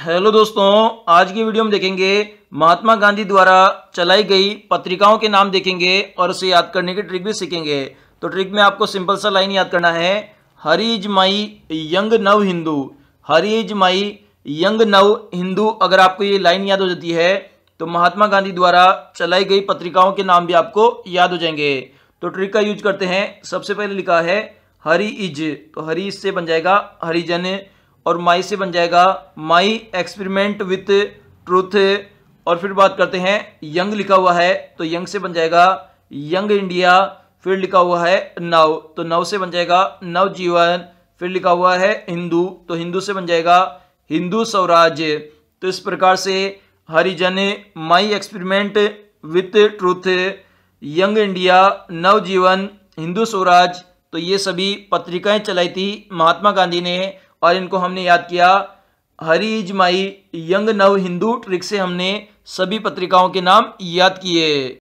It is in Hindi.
हेलो दोस्तों आज की वीडियो में देखेंगे महात्मा गांधी द्वारा चलाई गई पत्रिकाओं के नाम देखेंगे और उसे याद करने की ट्रिक भी सीखेंगे तो ट्रिक में आपको सिंपल सा लाइन याद करना है हरी इज माई यंग नव हिंदू हरी इज माई यंग नव हिंदू अगर आपको ये लाइन याद हो जाती है तो महात्मा गांधी द्वारा चलाई गई पत्रिकाओं के नाम भी आपको याद हो जाएंगे तो ट्रिक का यूज करते हैं सबसे पहले लिखा है हरी इज तो हरी इज से बन जाएगा हरिजन और माई से बन जाएगा माई एक्सपेरिमेंट विथ ट्रूथ और फिर बात करते हैं यंग लिखा हुआ है तो यंग से बन जाएगा यंग इंडिया फिर लिखा हुआ है नव तो नव से बन जाएगा नव जीवन फिर लिखा हुआ है हिंदू तो हिंदू से बन जाएगा हिंदू स्वराज्य तो इस प्रकार से Harijan my experiment with truth Young India Navjivan Hindu Swaraj तो ये सभी पत्रिकाएं चलाई थी महात्मा गांधी ने और इनको हमने याद किया इज माई यंग नव हिंदू ट्रिक से हमने सभी पत्रिकाओं के नाम याद किए